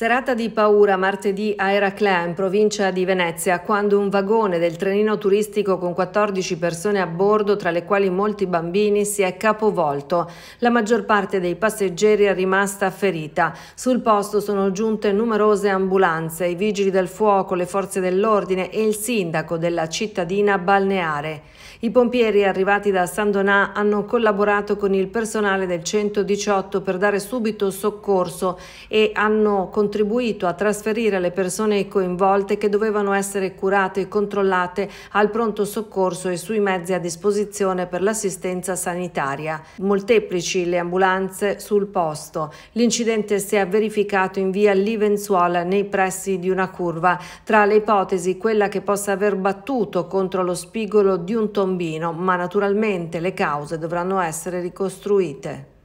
Serata di paura martedì a Eraclea in provincia di Venezia quando un vagone del trenino turistico con 14 persone a bordo tra le quali molti bambini si è capovolto. La maggior parte dei passeggeri è rimasta ferita. Sul posto sono giunte numerose ambulanze, i vigili del fuoco, le forze dell'ordine e il sindaco della cittadina balneare. I pompieri arrivati da San Donà hanno collaborato con il personale del 118 per dare subito soccorso e hanno continuato contribuito a trasferire le persone coinvolte che dovevano essere curate e controllate al pronto soccorso e sui mezzi a disposizione per l'assistenza sanitaria. Molteplici le ambulanze sul posto. L'incidente si è verificato in via Livenzuola nei pressi di una curva. Tra le ipotesi quella che possa aver battuto contro lo spigolo di un tombino, ma naturalmente le cause dovranno essere ricostruite.